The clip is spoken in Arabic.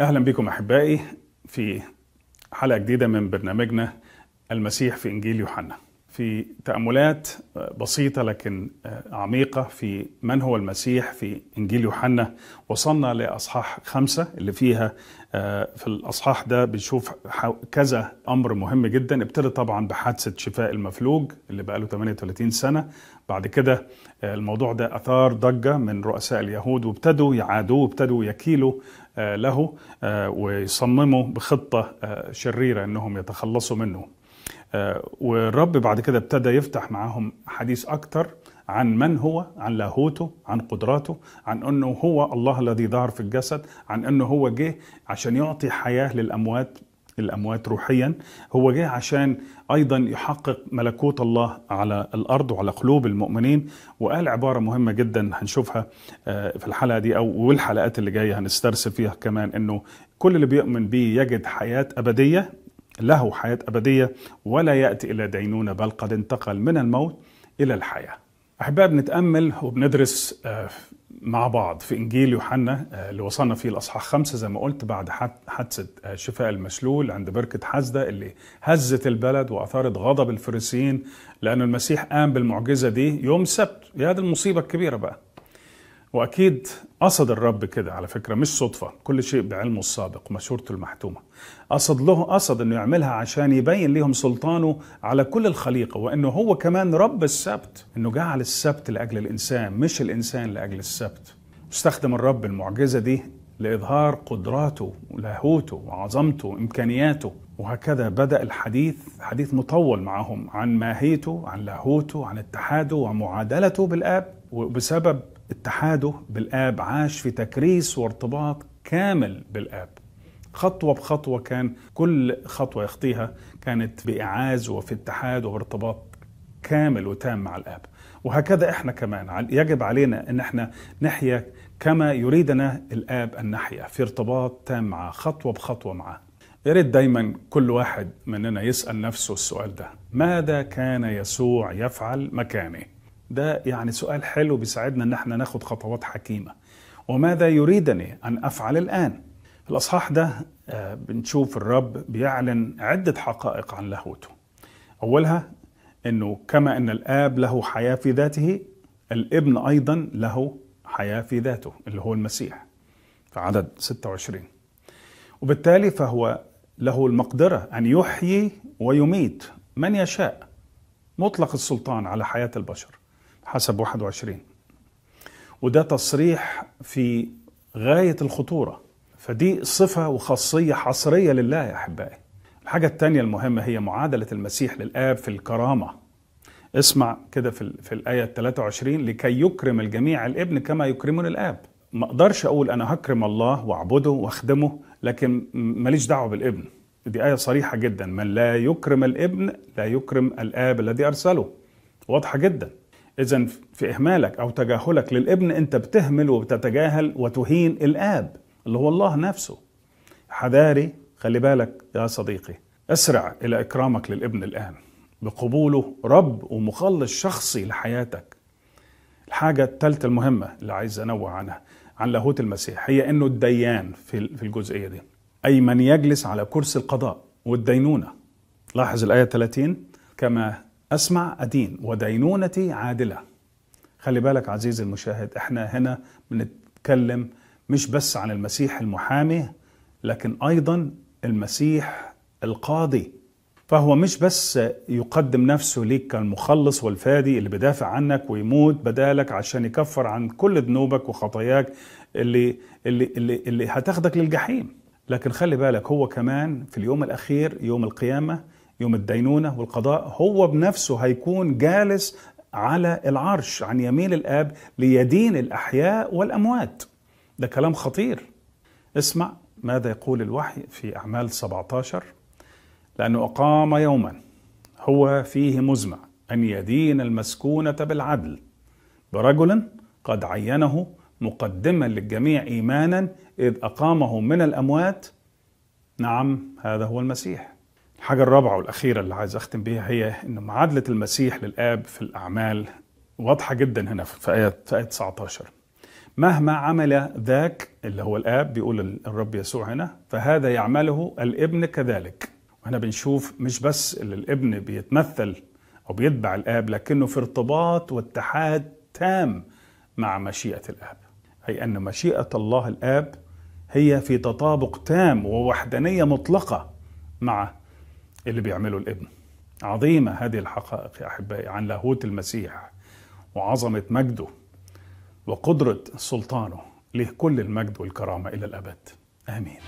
اهلا بكم احبائي في حلقه جديده من برنامجنا المسيح في انجيل يوحنا في تأملات بسيطة لكن عميقة في من هو المسيح في إنجيل يوحنا وصلنا لأصحاح خمسة اللي فيها آه، في الأصحاح ده بنشوف كذا أمر مهم جدا ابتدى طبعا بحادثة شفاء المفلوج اللي بقاله 38 سنة بعد كده آه، الموضوع ده أثار ضجة من رؤساء اليهود وابتدوا يعادوه وابتدوا يكيلوا آه، له ويصمموا بخطة شريرة أنهم يتخلصوا منه آه، والرب بعد كده ابتدى يفتح معاهم حديث أكتر عن من هو عن لاهوته عن قدراته عن أنه هو الله الذي ظهر في الجسد عن أنه هو جه عشان يعطي حياة للأموات الأموات روحيا هو جه عشان أيضا يحقق ملكوت الله على الأرض وعلى قلوب المؤمنين وقال عبارة مهمة جدا هنشوفها آه، في الحلقة دي أو والحلقات اللي جاية هنسترسل فيها كمان أنه كل اللي بيؤمن بيه يجد حياة أبدية له حياة أبدية ولا يأتي إلى دينونة بل قد انتقل من الموت إلى الحياة أحباء بنتأمل وبندرس آه، مع بعض في إنجيل يوحنا آه، اللي وصلنا فيه الأصحاح خمسة زي ما قلت بعد حادثة آه، شفاء المشلول عند بركة حزدة اللي هزت البلد وأثارت غضب الفريسيين لأن المسيح قام بالمعجزة دي يوم سبت يا دي المصيبة الكبيرة بقى واكيد قصد الرب كده على فكره مش صدفه كل شيء بعلمه السابق مشورته المحتومه قصد له قصد انه يعملها عشان يبين لهم سلطانه على كل الخليقه وانه هو كمان رب السبت انه جعل السبت لاجل الانسان مش الانسان لاجل السبت استخدم الرب المعجزه دي لاظهار قدراته ولاهوته وعظمته وامكانياته وهكذا بدا الحديث حديث مطول معهم عن ماهيته عن لاهوته عن اتحاده ومعادلته بالاب وبسبب اتحاده بالآب عاش في تكريس وارتباط كامل بالآب خطوة بخطوة كان كل خطوة يخطيها كانت بإعاز وفي اتحاد وارتباط كامل وتام مع الآب وهكذا إحنا كمان يجب علينا أن إحنا نحيا كما يريدنا الآب أن نحيا في ارتباط تام معه خطوة بخطوة معه يا ريت دايما كل واحد مننا يسأل نفسه السؤال ده ماذا كان يسوع يفعل مكاني ده يعني سؤال حلو بيساعدنا ان احنا ناخد خطوات حكيمه وماذا يريدني ان افعل الان الاصحاح ده آه، بنشوف الرب بيعلن عده حقائق عن لاهوته اولها انه كما ان الاب له حياه في ذاته الابن ايضا له حياه في ذاته اللي هو المسيح في عدد 26 وبالتالي فهو له المقدره ان يحيي ويميت من يشاء مطلق السلطان على حياه البشر حسب 21 وده تصريح في غاية الخطورة فدي صفة وخاصية حصرية لله يا أحبائي الحاجة الثانية المهمة هي معادلة المسيح للآب في الكرامة اسمع كده في, في الآية 23 لكي يكرم الجميع الابن كما يكرمون الآب ما اقدرش اقول انا هكرم الله واعبده واخدمه لكن ماليش دعوه بالابن دي ايه صريحه جدا من لا يكرم الابن لا يكرم الاب الذي ارسله واضحه جدا إذا في إهمالك أو تجاهلك للابن أنت بتهمل وبتتجاهل وتهين الآب اللي هو الله نفسه حذاري خلي بالك يا صديقي أسرع إلى إكرامك للابن الآن بقبوله رب ومخلص شخصي لحياتك الحاجة الثالثة المهمة اللي عايز أنوه عنها عن لاهوت المسيح هي أنه الديان في الجزئية دي أي من يجلس على كرسي القضاء والدينونة لاحظ الآية 30 كما أسمع أدين ودينونتي عادلة خلي بالك عزيزي المشاهد احنا هنا بنتكلم مش بس عن المسيح المحامي لكن أيضا المسيح القاضي فهو مش بس يقدم نفسه ليك كالمخلص والفادي اللي بدافع عنك ويموت بدالك عشان يكفر عن كل ذنوبك وخطاياك اللي اللي اللي, اللي هتاخدك للجحيم لكن خلي بالك هو كمان في اليوم الاخير يوم القيامه يوم الدينونة والقضاء هو بنفسه هيكون جالس على العرش عن يمين الآب ليدين الأحياء والأموات ده كلام خطير اسمع ماذا يقول الوحي في أعمال 17 لأنه أقام يوما هو فيه مزمع أن يدين المسكونة بالعدل برجل قد عينه مقدما للجميع إيمانا إذ أقامه من الأموات نعم هذا هو المسيح الحاجة الرابعة والأخيرة اللي عايز أختم بيها هي إن معادلة المسيح للآب في الأعمال واضحة جدا هنا في آية في آية 19 مهما عمل ذاك اللي هو الآب بيقول الرب يسوع هنا فهذا يعمله الابن كذلك وهنا بنشوف مش بس اللي الابن بيتمثل أو بيتبع الآب لكنه في ارتباط واتحاد تام مع مشيئة الآب أي أن مشيئة الله الآب هي في تطابق تام ووحدانية مطلقة مع اللي بيعمله الابن عظيمة هذه الحقائق يا أحبائي عن لاهوت المسيح وعظمة مجده وقدرة سلطانه له كل المجد والكرامة إلى الأبد آمين